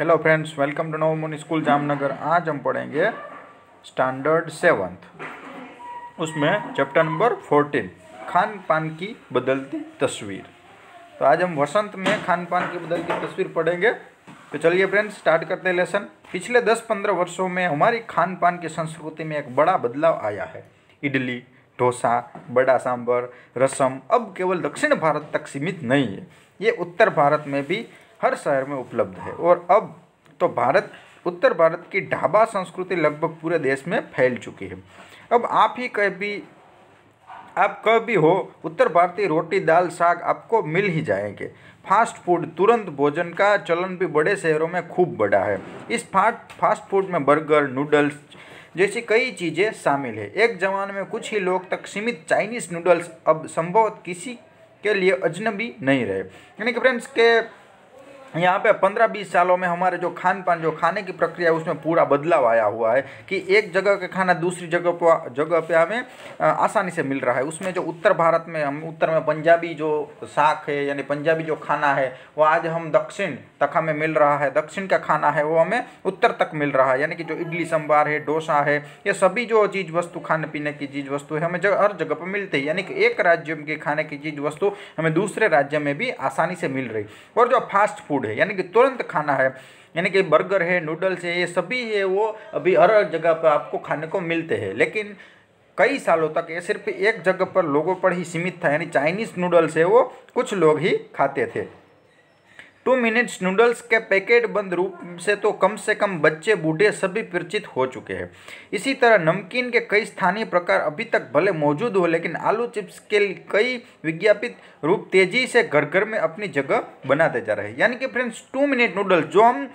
hello friends welcome to moon school Jamnagar आज हम पढ़ेंगे स्टैंडर्ड सेवन्थ उसमें चैप्टर नंबर फोर्टीन खान पान की बदलती तस्वीर तो आज हम वसंत में खान पान की बदलती तस्वीर पढ़ेंगे तो चलिए फ्रेंड्स स्टार्ट करते हैं लेसन पिछले दस पंद्रह वर्षों में हमारी खान पान की संस्कृति में एक बड़ा बदलाव आया है इडली डोसा बड़ा सांभर रसम अब केवल दक्षिण भारत तक सीमित नहीं है ये उत्तर भारत में भी हर शहर में उपलब्ध है और अब तो भारत उत्तर भारत की ढाबा संस्कृति लगभग पूरे देश में फैल चुकी है अब आप ही कभी आप कभी भी हो उत्तर भारतीय रोटी दाल साग आपको मिल ही जाएंगे फास्ट फूड तुरंत भोजन का चलन भी बड़े शहरों में खूब बढ़ा है इस फास्ट फास्ट फूड में बर्गर नूडल्स जैसी कई चीज़ें शामिल है एक जमाने में कुछ ही लोग तक सीमित चाइनीज़ नूडल्स अब संभवत किसी के लिए अजनबी नहीं रहे यानी कि फ्रेंड्स के यहाँ पे पंद्रह बीस सालों में हमारे जो खान पान जो खाने की प्रक्रिया है उसमें पूरा बदलाव आया हुआ है कि एक जगह का खाना दूसरी जगह पर जगह पे हमें आसानी से मिल रहा है उसमें जो उत्तर भारत में हम उत्तर में पंजाबी जो साख है यानी पंजाबी जो खाना है वो आज हम दक्षिण तक हमें मिल रहा है दक्षिण का खाना है वो हमें उत्तर तक मिल रहा है यानी कि जो इडली सांभार है डोसा है ये सभी जो चीज़ वस्तु खाने पीने की चीज़ वस्तु है हमें हर जगह पर मिलते है यानी कि एक राज्य के खाने की चीज़ वस्तु हमें दूसरे राज्य में भी आसानी से मिल रही और जो फास्ट फूड फूड है यानी कि तुरंत खाना है यानी कि बर्गर है नूडल्स है ये सभी है वो अभी हर जगह पर आपको खाने को मिलते हैं लेकिन कई सालों तक ये सिर्फ एक जगह पर लोगों पर ही सीमित था यानी चाइनीज़ नूडल्स है वो कुछ लोग ही खाते थे टू मिनट्स नूडल्स के पैकेट बंद रूप से तो कम से कम बच्चे बूढ़े सभी परिचित हो चुके हैं इसी तरह नमकीन के कई स्थानीय प्रकार अभी तक भले मौजूद हो लेकिन आलू चिप्स के कई विज्ञापित रूप तेजी से घर घर में अपनी जगह बनाते जा रहे हैं यानी कि फ्रेंड्स टू मिनट नूडल्स जो हम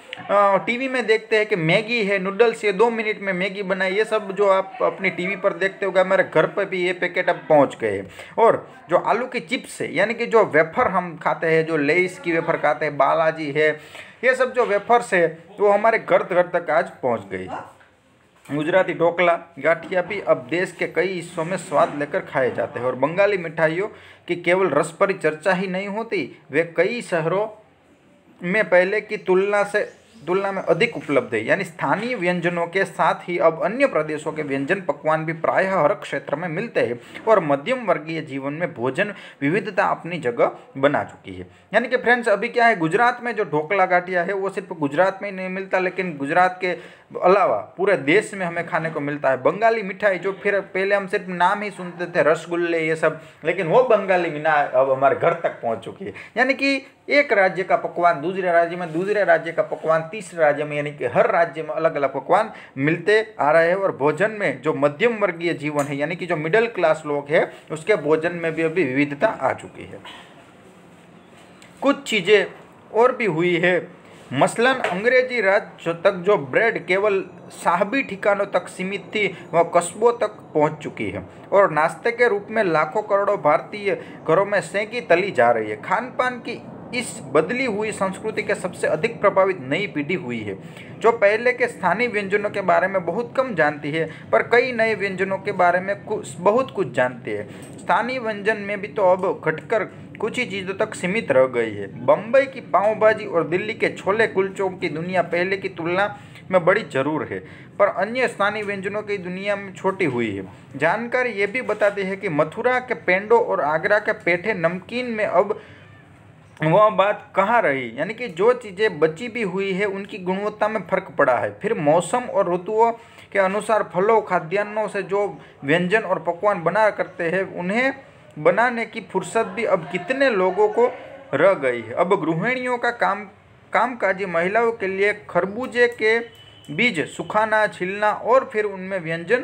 टी में देखते हैं कि मैगी है नूडल्स ये दो मिनट में मैगी बनाए ये सब जो आप अपनी टी पर देखते हो हमारे घर पर भी ये पैकेट अब पहुँच गए और जो आलू की चिप्स है यानी कि जो वेफर हम खाते हैं जो लेस की वेफर खाते हैं बालाजी है ये सब जो वेफर्स है वो हमारे घर घर तक आज पहुँच गई गुजराती ढोकला गाठिया भी अब देश के कई हिस्सों में स्वाद लेकर खाए जाते हैं और बंगाली मिठाइयों की केवल रस पर चर्चा ही नहीं होती वे कई शहरों में पहले की तुलना से तुलना में अधिक उपलब्ध है यानी स्थानीय व्यंजनों के साथ ही अब अन्य प्रदेशों के व्यंजन पकवान भी प्रायः हर क्षेत्र में मिलते हैं और मध्यम वर्गीय जीवन में भोजन विविधता अपनी जगह बना चुकी है यानी कि फ्रेंड्स अभी क्या है गुजरात में जो ढोकला गाठिया है वो सिर्फ गुजरात में ही नहीं मिलता लेकिन गुजरात के अलावा पूरे देश में हमें खाने को मिलता है बंगाली मिठाई जो फिर पहले हम सिर्फ नाम ही सुनते थे रसगुल्ले ये सब लेकिन वो बंगाली मिठाई अब हमारे घर तक पहुँच चुकी है यानी कि एक राज्य का पकवान दूसरे राज्य में दूसरे राज्य का पकवान तीसरे राज्य में यानी कि हर राज्य में अलग अलग पकवान मिलते आ रहे हैं और भोजन में जो मध्यम वर्गीय जीवन है यानी कि जो मिडिल क्लास लोग हैं उसके भोजन में भी अभी विविधता आ चुकी है कुछ चीज़ें और भी हुई है मसलन अंग्रेजी राज तक जो ब्रेड केवल साहबी ठिकानों तक सीमित थी वह कस्बों तक पहुंच चुकी है और नाश्ते के रूप में लाखों करोड़ों भारतीय घरों में सेंकी तली जा रही है खान पान की इस बदली हुई संस्कृति के सबसे अधिक प्रभावित नई पीढ़ी हुई है जो पहले के स्थानीय व्यंजनों के बारे में बहुत कम जानती है पर कई नए व्यंजनों के बारे में कुछ बहुत कुछ जानती है स्थानीय व्यंजन में भी तो अब घटकर कुछ ही चीज़ों तक सीमित रह गई है बम्बई की पाव भाजी और दिल्ली के छोले कुलचों की दुनिया पहले की तुलना में बड़ी जरूर है पर अन्य स्थानीय व्यंजनों की दुनिया में छोटी हुई है जानकारी ये भी बताती है कि मथुरा के पेंडो और आगरा के पेठे नमकीन में अब वह बात कहाँ रही यानी कि जो चीज़ें बची भी हुई है उनकी गुणवत्ता में फ़र्क पड़ा है फिर मौसम और ऋतुओं के अनुसार फलों खाद्यान्नों से जो व्यंजन और पकवान बना करते हैं उन्हें बनाने की फुर्सत भी अब कितने लोगों को रह गई है अब गृहिणियों का काम कामकाजी महिलाओं के लिए खरबूजे के बीज सुखाना छिलना और फिर उनमें व्यंजन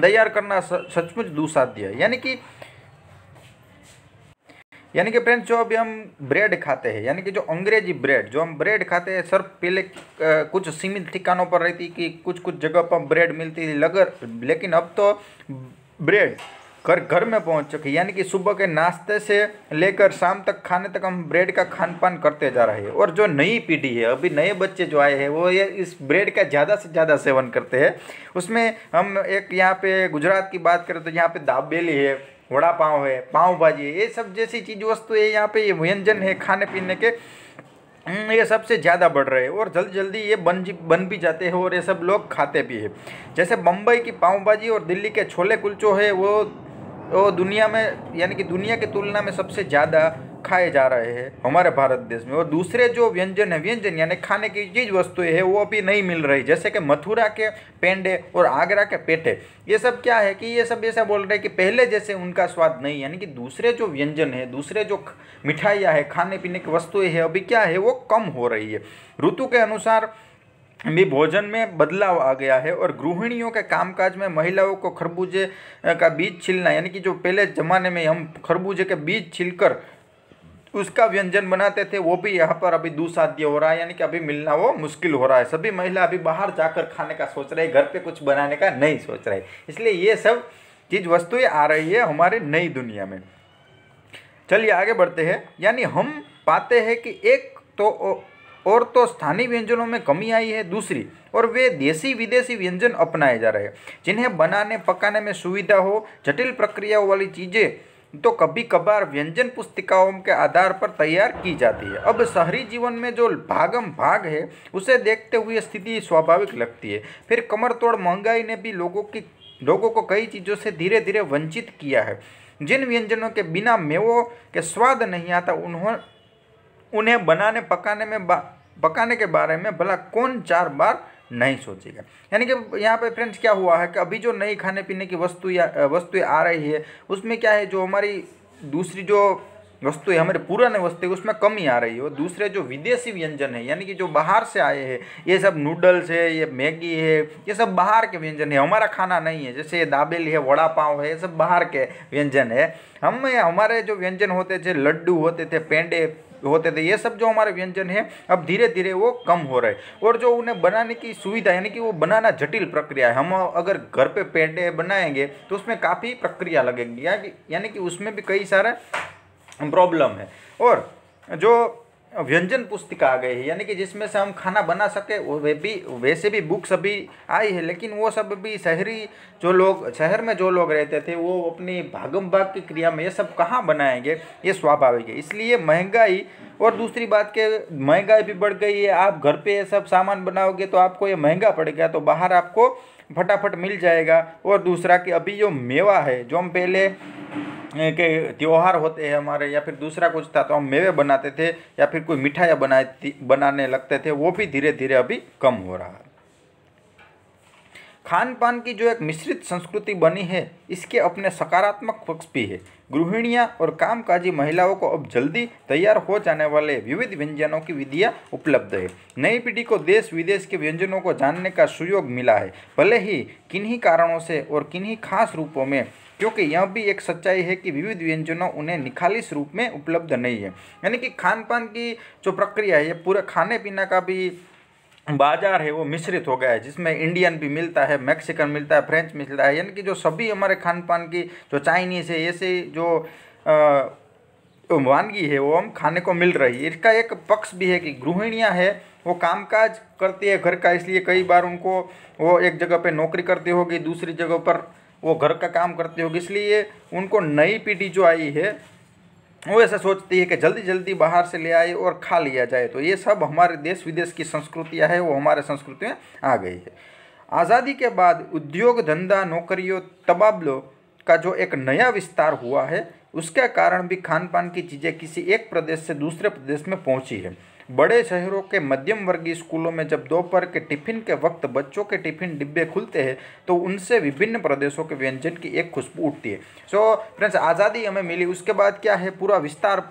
तैयार करना सचमुच दुसाध्य है यानी कि यानी कि फ्रेंड्स जो अभी हम ब्रेड खाते हैं यानी कि जो अंग्रेजी ब्रेड जो हम ब्रेड खाते हैं सर पहले कुछ सीमित ठिकानों पर रहती कि कुछ कुछ जगह पर ब्रेड मिलती थी लगर लेकिन अब तो ब्रेड घर घर में पहुंच चुके यानी कि सुबह के नाश्ते से लेकर शाम तक खाने तक हम ब्रेड का खान पान करते जा रहे हैं और जो नई पीढ़ी है अभी नए बच्चे जो आए हैं वो ये इस ब्रेड का ज़्यादा से ज़्यादा सेवन करते हैं उसमें हम एक यहाँ पे गुजरात की बात करें तो यहाँ पे दाबेली है वड़ा पाव है पाव भाजी है ये सब जैसी चीज़ वस्तु है यहाँ पे ये व्यंजन है खाने पीने के हम्म, ये सबसे ज़्यादा बढ़ रहे हैं और जल्दी जल्दी ये बन बन भी जाते हैं और ये सब लोग खाते भी हैं जैसे बम्बई की पाव भाजी और दिल्ली के छोले कुलचो है वो वो दुनिया में यानी कि दुनिया की तुलना में सबसे ज़्यादा खाए जा रहे हैं हमारे भारत देश में और दूसरे जो व्यंजन है व्यंजन यानी खाने की चीज वस्तुएं है वो अभी नहीं मिल रही जैसे कि मथुरा के पेंडे और आगरा के पेठे ये सब क्या है कि ये सब ऐसा बोल रहे हैं कि पहले जैसे उनका स्वाद नहीं यानी कि दूसरे जो व्यंजन है दूसरे जो मिठाइयाँ है खाने पीने की वस्तुएं है अभी क्या है वो कम हो रही है ऋतु के अनुसार भी भोजन में बदलाव आ गया है और गृहिणियों के कामकाज में महिलाओं को खरबूजे का बीज छिलना यानी कि जो पहले ज़माने में हम खरबूजे के बीज छिलकर उसका व्यंजन बनाते थे वो भी यहाँ पर अभी दुसाध्य हो रहा है यानी कि अभी मिलना वो मुश्किल हो रहा है सभी महिला अभी बाहर जाकर खाने का सोच रहे घर पे कुछ बनाने का नहीं सोच रहे इसलिए ये सब चीज़ वस्तुएँ आ रही है हमारे नई दुनिया में चलिए आगे बढ़ते हैं यानी हम पाते हैं कि एक तो और तो स्थानीय व्यंजनों में कमी आई है दूसरी और वे देसी विदेशी व्यंजन अपनाए जा रहे हैं जिन्हें बनाने पकाने में सुविधा हो जटिल प्रक्रियाओं वाली चीज़ें तो कभी कभार व्यंजन पुस्तिकाओं के आधार पर तैयार की जाती है अब शहरी जीवन में जो भागम भाग है उसे देखते हुए स्थिति स्वाभाविक लगती है फिर कमर तोड़ महंगाई ने भी लोगों की लोगों को कई चीज़ों से धीरे धीरे वंचित किया है जिन व्यंजनों के बिना मेवों के स्वाद नहीं आता उन्हों उन्हें बनाने पकाने में पकाने के बारे में भला कौन चार बार नहीं सोचेगा यानी कि यहाँ पे फ्रेंड्स क्या हुआ है कि अभी जो नई खाने पीने की वस्तु या वस्तुएँ आ रही है उसमें क्या है जो हमारी दूसरी जो वस्तु है हमारे पुराने वस्तु है उसमें कमी आ रही है और दूसरे जो विदेशी व्यंजन है यानी कि जो बाहर से आए हैं ये सब नूडल्स है ये मैगी है ये सब बाहर के व्यंजन है हमारा खाना नहीं है जैसे ये दाबेली है वड़ा पाव है ये सब बाहर के व्यंजन है हम हमारे जो व्यंजन होते थे लड्डू होते थे पेंडे होते थे ये सब जो हमारे व्यंजन है अब धीरे धीरे वो कम हो रहे और जो उन्हें बनाने की सुविधा यानी कि वो बनाना जटिल प्रक्रिया है हम अगर घर पे पेड़े बनाएंगे तो उसमें काफ़ी प्रक्रिया लगेगी यानी कि उसमें भी कई सारा प्रॉब्लम है और जो व्यंजन पुस्तिक आ गई है यानी कि जिसमें से हम खाना बना सके वो वे भी वैसे भी बुक्स अभी आई है लेकिन वो सब भी शहरी जो लोग शहर में जो लोग रहते थे वो अपनी भागम भाग की क्रिया में ये सब कहाँ बनाएंगे ये स्वाभाविक है इसलिए महंगाई और दूसरी बात के महंगाई भी बढ़ गई है आप घर पर ये सब सामान बनाओगे तो आपको ये महंगा पड़ेगा तो बाहर आपको फटाफट मिल जाएगा और दूसरा कि अभी जो मेवा है जो हम पहले के त्यौहार होते हैं हमारे या फिर दूसरा कुछ था तो हम मेवे बनाते थे या फिर कोई मिठाइयाँ बनाती बनाने लगते थे वो भी धीरे धीरे अभी कम हो रहा है खान पान की जो एक मिश्रित संस्कृति बनी है इसके अपने सकारात्मक पक्ष भी है गृहिणियाँ और कामकाजी महिलाओं को अब जल्दी तैयार हो जाने वाले विविध व्यंजनों की विधियाँ उपलब्ध है नई पीढ़ी को देश विदेश के व्यंजनों को जानने का सुयोग मिला है भले ही किन्हीं कारणों से और किन्हीं खास रूपों में क्योंकि यह भी एक सच्चाई है कि विविध व्यंजनों उन्हें निखालिस रूप में उपलब्ध नहीं है यानी कि खान पान की जो प्रक्रिया है ये पूरा खाने पीना का भी बाजार है वो मिश्रित हो गया है जिसमें इंडियन भी मिलता है मैक्सिकन मिलता है फ्रेंच मिलता है यानी कि जो सभी हमारे खान पान की जो चाइनीज़ है ऐसे जो वानगी है वो हम खाने को मिल रही है इसका एक पक्ष भी है कि गृहिणियाँ है वो कामकाज करती है घर का इसलिए कई बार उनको वो एक जगह पे नौकरी करती होगी दूसरी जगह पर वो घर का काम करती होगी इसलिए उनको नई पीढ़ी जो आई है वो ऐसा सोचती है कि जल्दी जल्दी बाहर से ले आए और खा लिया जाए तो ये सब हमारे देश विदेश की संस्कृतियाँ है वो हमारे संस्कृति में आ गई है आज़ादी के बाद उद्योग धंधा नौकरियों तबादलों का जो एक नया विस्तार हुआ है उसके कारण भी खान पान की चीज़ें किसी एक प्रदेश से दूसरे प्रदेश में पहुंची है बड़े शहरों के मध्यम वर्गीय स्कूलों में जब दोपहर के टिफिन के वक्त बच्चों के टिफिन डिब्बे खुलते हैं तो उनसे विभिन्न प्रदेशों के व्यंजन की एक खुशबू उठती है सो so, फ्रेंड्स आज़ादी हमें मिली उसके बाद क्या है पूरा विस्तार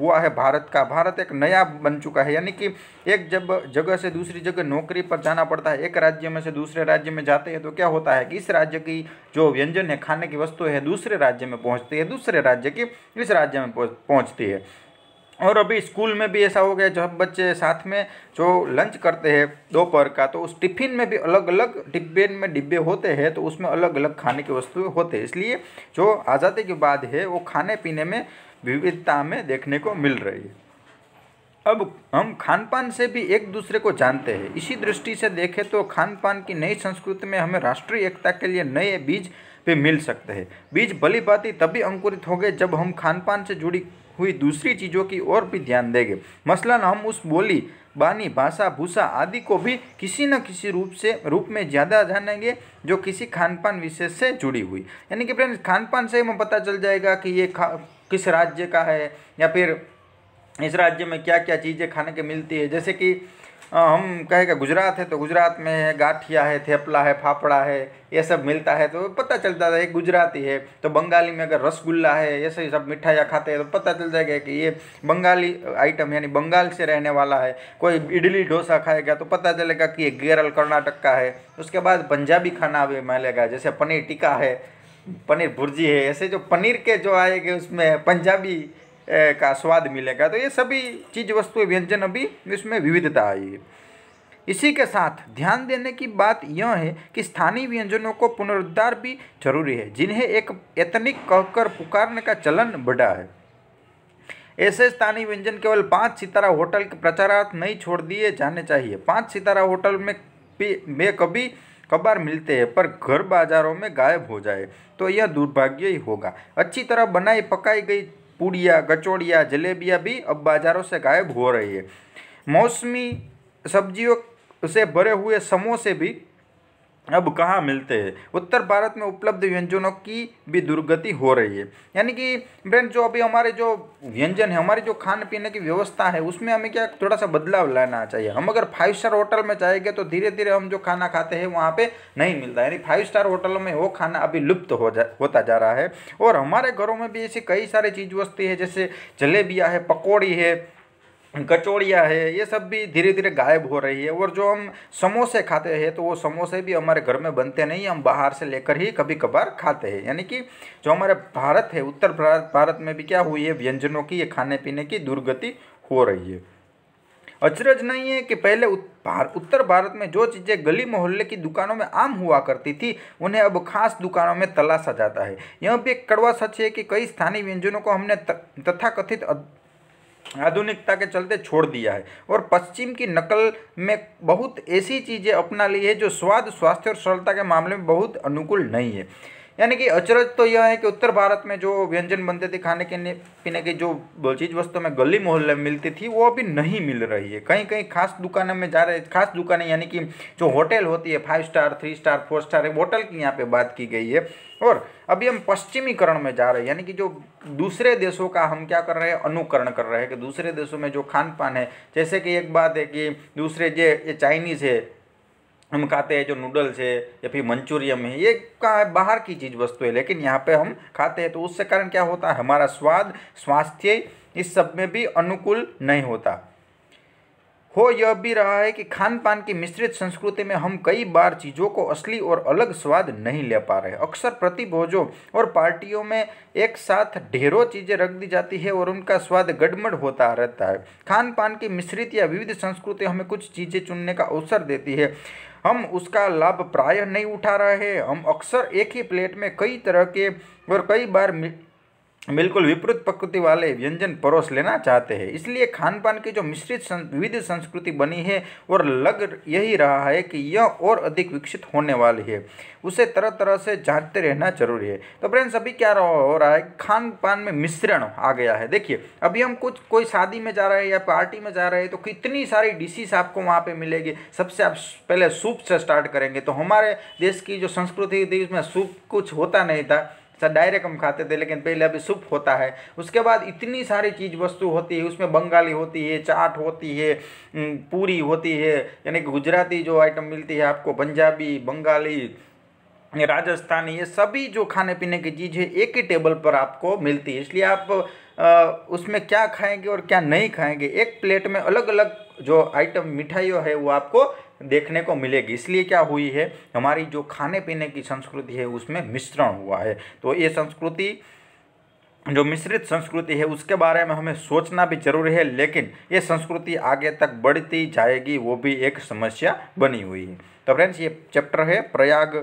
हुआ है भारत का भारत एक नया बन चुका है यानी कि एक जब जगह से दूसरी जगह नौकरी पर जाना पड़ता है एक राज्य में से दूसरे राज्य में जाते हैं तो क्या होता है कि इस राज्य की जो व्यंजन है खाने की वस्तु है दूसरे राज्य में पहुंचती है दूसरे राज्य की इस राज्य में पहुंचती है और अभी स्कूल में भी ऐसा हो गया जब बच्चे साथ में जो लंच करते हैं दोपहर का तो उस टिफ़िन में भी अलग अलग डिब्बे में डिब्बे होते हैं तो उसमें अलग अलग खाने की वस्तु होते हैं इसलिए जो आज़ादी के बाद है वो खाने पीने में विविधता में देखने को मिल रही है अब हम खान पान से भी एक दूसरे को जानते हैं इसी दृष्टि से देखें तो खान पान की नई संस्कृति में हमें राष्ट्रीय एकता के लिए नए बीज भी मिल सकते हैं बीज भली भाती तभी अंकुरित होंगे जब हम खानपान से जुड़ी हुई दूसरी चीज़ों की ओर भी ध्यान देंगे मसलन हम उस बोली बानी भाषा भूषा आदि को भी किसी न किसी रूप से रूप में ज़्यादा जानेंगे जो किसी खान पान विशेष से जुड़ी हुई यानी कि फ्रेंड्स खान पान से हमें पता चल जाएगा कि ये किस राज्य का है या फिर इस राज्य में क्या क्या चीज़ें खाने के मिलती है जैसे कि हाँ, हम कहेगा गुजरात है तो गुजरात में है गाठिया है थेपला है फाफड़ा है ये सब मिलता है तो पता चलता था ये गुजराती है तो बंगाली में अगर रसगुल्ला है ऐसे ही सब मिठाइयाँ खाते हैं तो पता चल जाएगा कि ये बंगाली आइटम यानी बंगाल से रहने वाला है कोई इडली डोसा खाएगा तो पता चलेगा कि ये केरल कर्नाटक का है उसके बाद पंजाबी खाना भी मिलेगा जैसे पनीर टिक्का है पनीर भुर्जी है ऐसे जो पनीर के जो आएंगे उसमें पंजाबी का स्वाद मिलेगा तो ये सभी चीज वस्तु व्यंजन अभी इसमें विविधता आई इसी के साथ ध्यान देने की बात यह है कि स्थानीय व्यंजनों को पुनरुद्धार भी जरूरी है जिन्हें एक एतनिक कहकर पुकारने का चलन बढ़ा है ऐसे स्थानीय व्यंजन केवल पाँच सितारा होटल के प्रचारार्थ नहीं छोड़ दिए जाने चाहिए पाँच सितारा होटल में में कभी कबार मिलते हैं पर घर बाजारों में गायब हो जाए तो यह दुर्भाग्य ही होगा अच्छी तरह बनाई पकाई गई पूड़िया कचौड़िया जलेबियाँ भी अब बाज़ारों से गायब हो रही है मौसमी सब्जियों से भरे हुए समोसे भी अब कहाँ मिलते हैं उत्तर भारत में उपलब्ध व्यंजनों की भी दुर्गति हो रही है यानी कि फ्रेंड जो अभी हमारे जो व्यंजन है हमारी जो खाने पीने की व्यवस्था है उसमें हमें क्या थोड़ा सा बदलाव लाना चाहिए हम अगर फाइव स्टार होटल में जाएंगे तो धीरे धीरे हम जो खाना खाते हैं वहाँ पर नहीं मिलता यानी फाइव स्टार होटलों में वो खाना अभी लुप्त हो जा होता जा रहा है और हमारे घरों में भी ऐसी कई सारी चीज़ वस्ती है जैसे जलेबियाँ है पकौड़ी है कचौड़िया है ये सब भी धीरे धीरे गायब हो रही है और जो हम समोसे खाते हैं तो वो समोसे भी हमारे घर में बनते नहीं हम बाहर से लेकर ही कभी कभार खाते हैं यानी कि जो हमारे भारत है उत्तर भारत भारत में भी क्या हुई है व्यंजनों की ये खाने पीने की दुर्गति हो रही है अचरज नहीं है कि पहले भार, उत्तर भारत में जो चीज़ें गली मोहल्ले की दुकानों में आम हुआ करती थी उन्हें अब खास दुकानों में तलाशा जाता है यह भी एक कड़वा सच है कि कई स्थानीय व्यंजनों को हमने तथाकथित आधुनिकता के चलते छोड़ दिया है और पश्चिम की नकल में बहुत ऐसी चीज़ें अपना ली है जो स्वाद स्वास्थ्य और सरलता के मामले में बहुत अनुकूल नहीं है यानी कि अचरज तो यह है कि उत्तर भारत में जो व्यंजन बनते थे खाने के पीने की जो चीज़ वस्तु में गली मोहल्ले में मिलती थी वो अभी नहीं मिल रही है कहीं कहीं खास दुकानों में जा रहे खास दुकानें यानी कि जो होटल होती है five star three star four star hotel की यहाँ पे बात की गई है और अभी हम पश्चिमीकरण में जा रहे हैं यानी कि जो दूसरे देशों का हम क्या कर रहे हैं अनुकरण कर रहे हैं कि दूसरे देशों में जो खान पान है जैसे कि एक बात है कि दूसरे जे चाइनीज़ है हम खाते हैं जो नूडल्स है या फिर मंचूरियम है ये का बाहर की चीज़ वस्तु है लेकिन यहाँ पे हम खाते हैं तो उससे कारण क्या होता है हमारा स्वाद स्वास्थ्य इस सब में भी अनुकूल नहीं होता हो यह भी रहा है कि खान पान की मिश्रित संस्कृति में हम कई बार चीज़ों को असली और अलग स्वाद नहीं ले पा रहे अक्सर प्रतिभोजों और पार्टियों में एक साथ ढेरों चीज़ें रख दी जाती है और उनका स्वाद गड़मड़ होता रहता है खान पान की मिश्रित या विविध संस्कृति हमें कुछ चीज़ें चुनने का अवसर देती है हम उसका लाभ प्रायः नहीं उठा रहे हैं हम अक्सर एक ही प्लेट में कई तरह के और कई बार बिल्कुल विपरीत प्रकृति वाले व्यंजन परोस लेना चाहते हैं इसलिए खान पान की जो मिश्रित विविध संस्कृति बनी है और लग यही रहा है कि यह और अधिक विकसित होने वाली है उसे तरह तरह से जानते रहना जरूरी है तो फ्रेंड्स अभी क्या हो रहा है खान पान में मिश्रण आ गया है देखिए अभी हम कुछ कोई शादी में जा रहे हैं या पार्टी में जा रहे हैं तो कितनी सारी डिशेस आपको वहाँ पर मिलेगी सबसे आप पहले सूप से स्टार्ट करेंगे तो हमारे देश की जो संस्कृति थी उसमें सूप कुछ होता नहीं था सर डायरेक्ट हम खाते थे लेकिन पहले अभी सूप होता है उसके बाद इतनी सारी चीज़ वस्तु होती है उसमें बंगाली होती है चाट होती है पूरी होती है यानी कि गुजराती जो आइटम मिलती है आपको पंजाबी बंगाली राजस्थानी ये सभी जो खाने पीने की चीज़ें एक ही टेबल पर आपको मिलती है इसलिए आप उसमें क्या खाएंगे और क्या नहीं खाएंगे एक प्लेट में अलग अलग जो आइटम मिठाइयों है वो आपको देखने को मिलेगी इसलिए क्या हुई है हमारी जो खाने पीने की संस्कृति है उसमें मिश्रण हुआ है तो ये संस्कृति जो मिश्रित संस्कृति है उसके बारे में हमें सोचना भी जरूरी है लेकिन ये संस्कृति आगे तक बढ़ती जाएगी वो भी एक समस्या बनी हुई है तो फ्रेंड्स ये चैप्टर है प्रयाग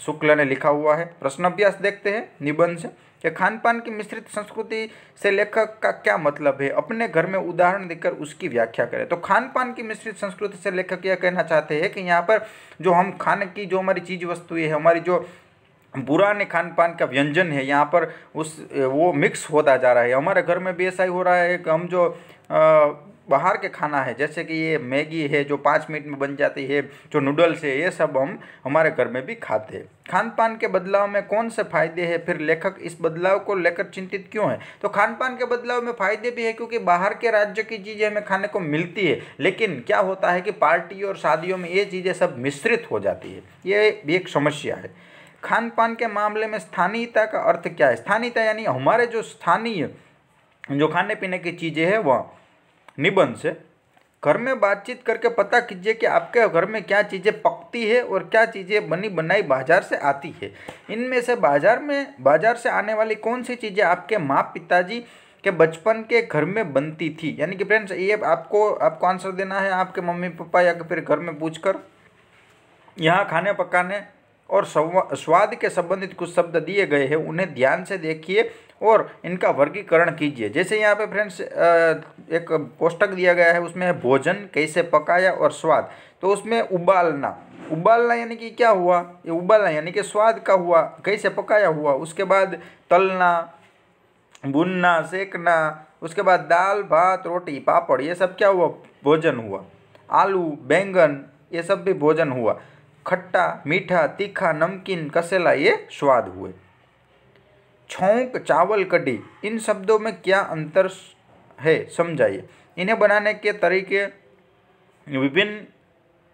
शुक्ल ने लिखा हुआ है प्रश्न अभ्यास देखते हैं निबंध से कि खान पान की मिश्रित संस्कृति से लेखक का क्या मतलब है अपने घर में उदाहरण देकर उसकी व्याख्या करें तो खान पान की मिश्रित संस्कृति से लेखक यह कहना चाहते हैं कि यहाँ पर जो हम खाने की जो हमारी चीज़ वस्तु है हमारी जो पुराने खान पान का व्यंजन है यहाँ पर उस वो मिक्स होता जा रहा है हमारे घर में भी ऐसा ही हो रहा है कि हम जो आ, बाहर के खाना है जैसे कि ये मैगी है जो पाँच मिनट में बन जाती है जो नूडल्स है ये सब हम हमारे घर में भी खाते हैं खान पान के बदलाव में कौन से फायदे हैं फिर लेखक इस बदलाव को लेकर चिंतित क्यों है तो खान पान के बदलाव में फायदे भी है क्योंकि बाहर के राज्य की चीज़ें हमें खाने को मिलती है लेकिन क्या होता है कि पार्टी और शादियों में ये चीज़ें सब मिश्रित हो जाती है ये भी एक समस्या है खान पान के मामले में स्थानीयता का अर्थ क्या है स्थानीयता यानी हमारे जो स्थानीय जो खाने पीने की चीज़ें हैं वह निबंध से घर में बातचीत करके पता कीजिए कि आपके घर में क्या चीज़ें पकती है और क्या चीज़ें बनी बनाई बाजार से आती है इनमें से बाजार में बाजार से आने वाली कौन सी चीज़ें आपके माँ पिताजी के बचपन के घर में बनती थी यानी कि फ्रेंड्स ये आपको आपको आंसर देना है आपके मम्मी पापा या फिर घर में पूछ कर यहाँ खाने पकाने और स्वाद के संबंधित कुछ शब्द दिए गए हैं उन्हें ध्यान से देखिए और इनका वर्गीकरण कीजिए जैसे यहाँ पे फ्रेंड्स एक पोस्टक दिया गया है उसमें है भोजन कैसे पकाया और स्वाद तो उसमें उबालना उबालना यानी कि क्या हुआ ये उबालना यानी कि स्वाद का हुआ कैसे पकाया हुआ उसके बाद तलना बुनना सेकना उसके बाद दाल भात रोटी पापड़ ये सब क्या हुआ भोजन हुआ आलू बैंगन ये सब भी भोजन हुआ खट्टा मीठा तीखा नमकीन कसेला ये स्वाद हुए छोंक चावल कटी इन शब्दों में क्या अंतर है समझाइए इन्हें बनाने के तरीके विभिन्न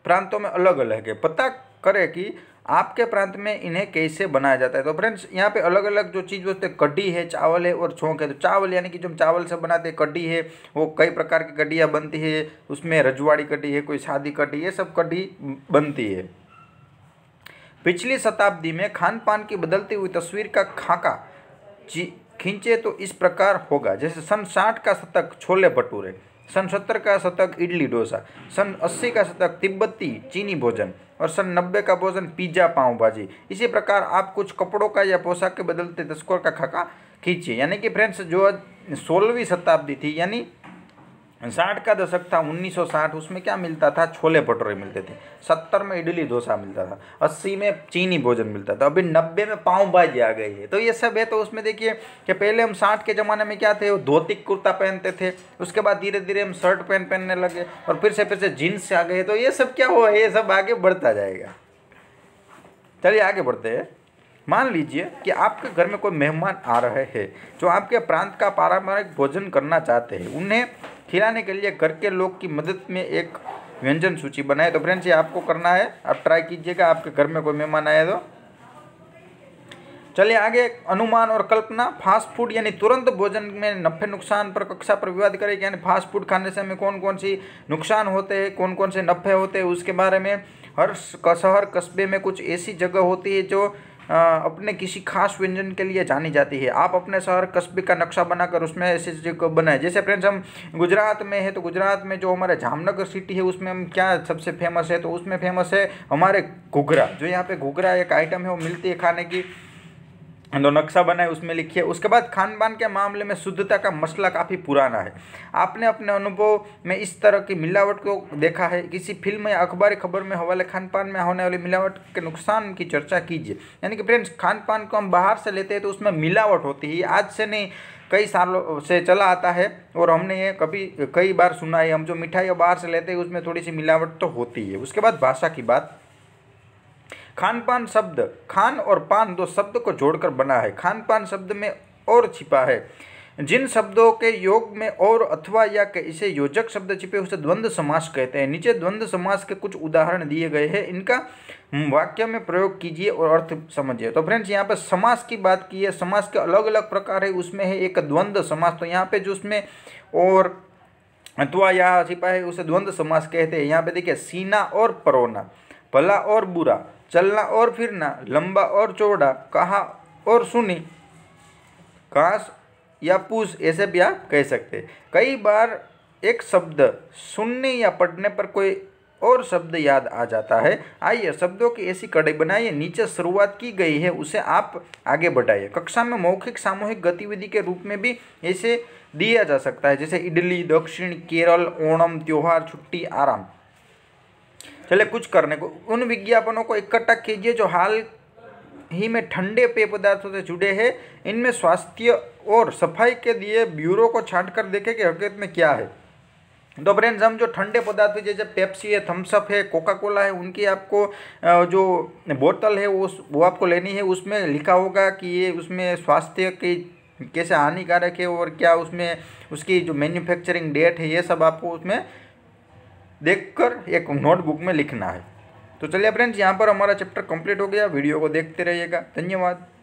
प्रांतों में अलग अलग है पता करें कि आपके प्रांत में इन्हें कैसे बनाया जाता है तो फ्रेंड्स यहाँ पे अलग अलग जो चीज़ होते हैं कड्डी है चावल है और छोंक है तो चावल यानी कि जो हम चावल से बनाते हैं कड्डी है वो कई प्रकार की कड्डियाँ बनती है उसमें रजवाड़ी कड्डी है कोई शादी कड्डी ये सब कड्डी बनती है पिछली शताब्दी में खान पान की बदलती हुई तस्वीर का खाका खींचे तो इस प्रकार होगा जैसे सन साठ का शतक छोले भटूरे सन सत्तर का शतक इडली डोसा सन अस्सी का शतक तिब्बती चीनी भोजन और सन नब्बे का भोजन पिज्जा पाव भाजी इसी प्रकार आप कुछ कपड़ों का या पोशाक के बदलते दस्कोर का खाका खींचिए यानी कि फ्रेंड्स जो सोलहवीं शताब्दी थी यानी साठ का दशक था 1960 उसमें क्या मिलता था छोले भटोरे मिलते थे सत्तर में इडली डोसा मिलता था अस्सी में चीनी भोजन मिलता था अभी नब्बे में पाव भाजी आ गई है तो ये सब है तो उसमें देखिए कि पहले हम साठ के ज़माने में क्या थे धोती कुर्ता पहनते थे उसके बाद धीरे धीरे हम शर्ट पहन पहनने लगे और फिर से फिर से जीन्स आ गए तो ये सब क्या हुआ ये सब आगे बढ़ता जाएगा चलिए आगे बढ़ते हैं मान लीजिए कि आपके घर में कोई मेहमान आ रहे हैं जो आपके प्रांत का पारंपरिक भोजन करना चाहते हैं उन्हें खिलाने के लिए घर के लोग की मदद में एक व्यंजन सूची बनाए तो फ्रेंड्स ये आपको करना है आप ट्राई कीजिएगा आपके घर में कोई मेहमान आए तो चलिए आगे अनुमान और कल्पना फास्ट फूड यानी तुरंत भोजन में नफे नुकसान पर कक्षा पर विवाद करेगी यानी फास्ट फूड खाने से हमें कौन कौन सी नुकसान होते हैं कौन कौन से नफे होते हैं उसके बारे में हर शहर कस्बे में कुछ ऐसी जगह होती है जो अपने किसी खास व्यंजन के लिए जानी जाती है आप अपने शहर कस्बे का नक्शा बनाकर उसमें ऐसी चीज़ को बनाए जैसे फ्रेंड्स हम गुजरात में है तो गुजरात में जो हमारे जामनगर सिटी है उसमें हम क्या सबसे फेमस है तो उसमें फेमस है हमारे घुघरा जो यहाँ पे घुघरा एक आइटम है वो मिलती है खाने की जो नक्शा बना है उसमें लिखिए उसके बाद खान पान के मामले में शुद्धता का मसला काफ़ी पुराना है आपने अपने अनुभव में इस तरह की मिलावट को देखा है किसी फिल्म या अखबारी खबर में हवाले खान पान में होने वाली मिलावट के नुकसान की चर्चा कीजिए यानी कि फ्रेंड्स खान पान को हम बाहर से लेते हैं तो उसमें मिलावट होती है आज से नहीं कई सालों से चला आता है और हमने ये कभी कई बार सुना है हम जो मिठाई बाहर से लेते हैं उसमें थोड़ी सी मिलावट तो होती है उसके बाद भाषा की बात खान पान शब्द खान और पान दो शब्द को जोड़कर बना है खान पान शब्द में और छिपा है जिन शब्दों के योग में और अथवा या इसे योजक शब्द छिपे उसे द्वंद्व समास कहते हैं नीचे द्वंद्व समास के कुछ उदाहरण दिए गए हैं इनका वाक्य में प्रयोग कीजिए और अर्थ समझिए तो फ्रेंड्स यहाँ पर समास की बात की है समास के अलग अलग प्रकार है उसमें है एक द्वंद्व समास तो यहाँ पे जो उसमें और अथवा या छिपा है उसे द्वंद्व समास कहते हैं यहाँ पे देखिए सीना और परोना भला और बुरा चलना और फिरना लंबा और चौड़ा कहा और सुनी कास या पूछ ऐसे भी आप कह सकते कई बार एक शब्द सुनने या पढ़ने पर कोई और शब्द याद आ जाता है आइए शब्दों की ऐसी कड़ी बनाइए नीचे शुरुआत की गई है उसे आप आगे बढ़ाइए कक्षा में मौखिक सामूहिक गतिविधि के रूप में भी ऐसे दिया जा सकता है जैसे इडली दक्षिण केरल ओणम त्यौहार छुट्टी आराम चले कुछ करने को उन विज्ञापनों को इकट्ठा कीजिए जो हाल ही में ठंडे पेय पदार्थों से जुड़े हैं इनमें स्वास्थ्य और सफाई के लिए ब्यूरो को छाट कर देखें कि हकीकत में क्या है तो फ्रेंड्स हम जो ठंडे पदार्थ जैसे पेप्सी है थम्सअप है कोका कोला है उनकी आपको जो बोतल है वो वो आपको लेनी है उसमें लिखा होगा कि ये उसमें स्वास्थ्य की कैसे हानिकारक है और क्या उसमें उसकी जो मैन्युफैक्चरिंग डेट है ये सब आपको उसमें देखकर एक नोटबुक में लिखना है तो चलिए फ्रेंड्स यहाँ पर हमारा चैप्टर कंप्लीट हो गया वीडियो को देखते रहिएगा धन्यवाद